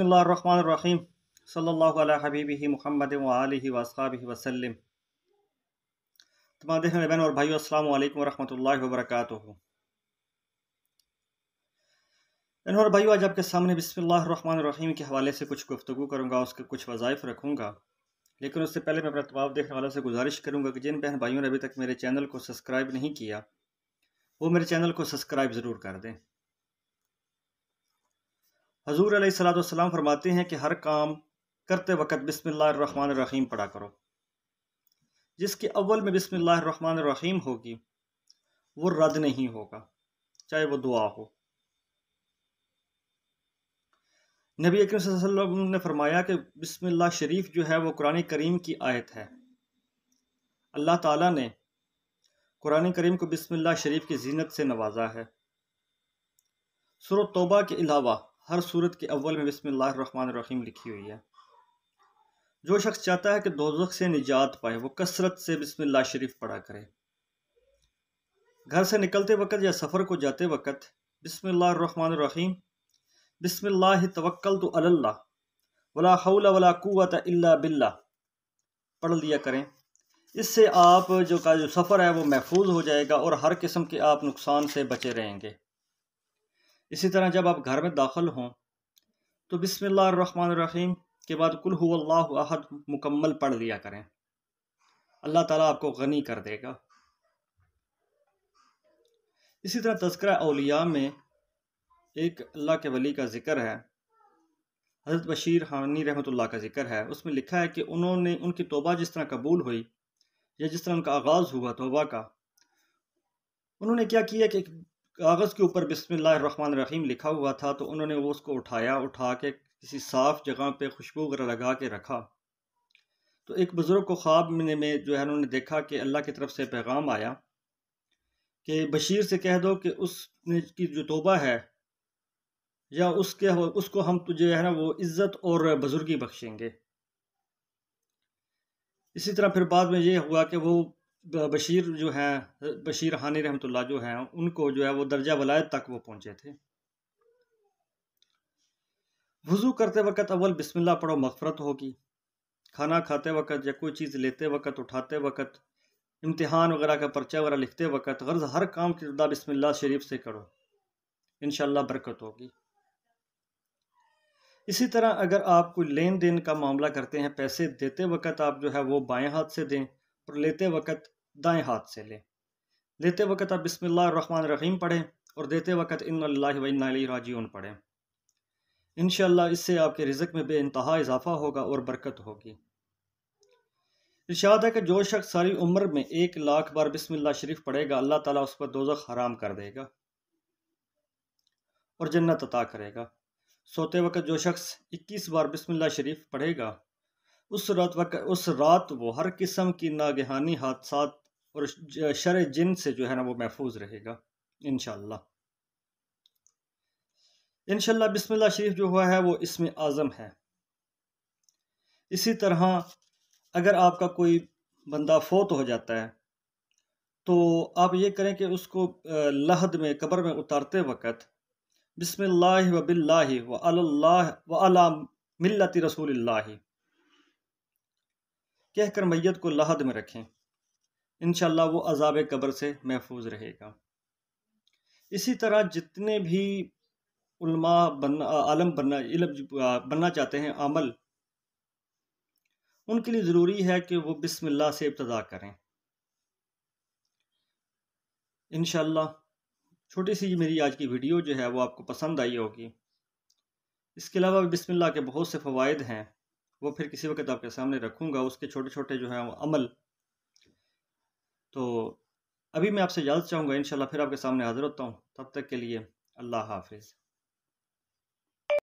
बसमीम सल हबीबी महमद वसाब वसलम तुम्हारे बहन और भाई अस्सलाम वालेकुम वरहमतुल्लाहि बहन और भाई आज आपके सामने बसमीम के हवाले से कुछ गुफ्तु करूँगा उसके कुछ वज़ाइफ रखूँगा लेकिन उससे पहले मैं अपना तवाब देखने वालों से गुजारिश करूँगा कि जिन बहन भाइयों ने अभी तक मेरे चैनल को सब्सक्राइब नहीं किया वो मेरे चैनल को सब्सक्राइब ज़रूर कर दें हजूर सलाम फरमाते हैं कि हर काम करते वक्त बिसमिल्ल रहीम पढ़ा करो जिसके अव्वल में बिसमिल्ल रहीम होगी वो रद्द नहीं होगा चाहे वो दुआ हो नबी अकरम ने फरमाया कि बिस्मिल्लाह शरीफ जो है वो कुरान करीम की आयत है अल्लाह ताला ने कुरान करीम को बिस्मिल्लाह शरीफ की जीनत से नवाजा है सुर तौबा के अलावा हर सूरत के अव्वल में बसमीम लिखी हुई है जो शख्स चाहता है कि दोजख से निजात पाए वो कसरत से बिस्मिल्लाह शरीफ पढ़ा करे घर से निकलते वक्त या सफ़र को जाते वक्त बिसमीम बसमिल्ल तवक्ल तो अल्लाह वला हौला वला कुत अल्ला बिल्ला पढ़ लिया करें इससे आप जो का जो सफ़र है वो महफूज हो जाएगा और हर किस्म के आप नुकसान से बचे रहेंगे इसी तरह जब आप घर में दाखिल हों तो बिसमीम के बाद कुल अहद मुकम्मल पढ़ लिया करें अल्लाह ताला आपको गनी कर देगा इसी तरह तस्करा अलिया में एक अल्लाह के वली का ज़िक्र है हज़रत बशीर हानी रहमतुल्लाह का ज़िक्र है उसमें लिखा है कि उन्होंने उनकी तोबा जिस तरह कबूल हुई या जिस तरह उनका आगाज़ हुआ तोबा का उन्होंने क्या किया कि एक कागज़ के ऊपर बिस्मिल्लाहमान रहीम लिखा हुआ था तो उन्होंने वो उसको उठाया उठा के किसी साफ़ जगह पे खुशबू वगैरह लगा के रखा तो एक बुज़ुर्ग को ख्वाब मिलने में जो है उन्होंने देखा कि अल्लाह की तरफ से पैगाम आया कि बशीर से कह दो कि उसने की जो तोबा है या उसके उसको हम तुझे है ना वो इज़्ज़त और बुज़ुर्गी बख्शेंगे इसी तरह फिर बाद में ये हुआ कि वो बशीर जो है बशीर हानि रहमतुल्ला जो है उनको जो है वो दर्जा वलायत तक वो पहुँचे थे वज़ू करते वक्त अव्वल बिस्मिल्लाह पढ़ो मफफरत होगी खाना खाते वक्त या कोई चीज़ लेते वक्त उठाते वक्त इम्तहान वगैरह का पर्चा वगैरह लिखते वक्त गर्ज हर काम की रुदा बिस्मिल्लाह शरीफ से करो इन बरकत होगी इसी तरह अगर आप कोई लेन देन का मामला करते हैं पैसे देते वक्त आप जो है वो बाएं हाथ से दें और लेते वक्त दाएं हाथ से लें लेते वक्त आप बिसमिल्लाम रहीम पढ़ें और देते वक्त इन राजीन पढ़ें इन इससे आपके रिजक में बे इंतहा इजाफा होगा और बरकत होगी इर्शाद है कि जो शख्स सारी उम्र में एक लाख बार बिस्मिल्लाह शरीफ पढ़ेगा अल्लाह ताला उस पर दोजख हराम कर देगा और जन्नत अता करेगा सोते वक्त जो शख्स 21 बार बिस्मिल्लाह शरीफ पढ़ेगा उस रात वक्त उस रात वो हर किस्म की नागहानी हादसा और शर जिन से जो है ना वो महफूज रहेगा इन इनशाला बिस्मिल्लाह शरीफ जो हुआ है वो इसमें आज़म है इसी तरह अगर आपका कोई बंदा फोत हो जाता है तो आप ये करें कि उसको लहद में कब्र में उतारते वक़्त बिस्मिल्लाह व बिल्ला व व अला मिल्लत रसूल कहकर मैत को लहद में रखें इन वो अजाब कब्र से महफूज रहेगा इसी तरह जितने भी उल्मा बनना आलम बनना इलम बनना चाहते हैं अमल उनके लिए ज़रूरी है कि वो बिसमिल्ला से इब्तदा करें इन छोटी सी मेरी आज की वीडियो जो है वो आपको पसंद आई होगी इसके अलावा बिसमिल्ला के बहुत से फ़वाद हैं वो फिर किसी वक्त आपके सामने रखूँगा उसके छोटे छोटे जो हैं वो अमल तो अभी मैं आपसे इजाज़त चाहूँगा इन फिर आपके सामने हाज़िर होता हूँ तब तक के लिए अल्लाह हाफिज़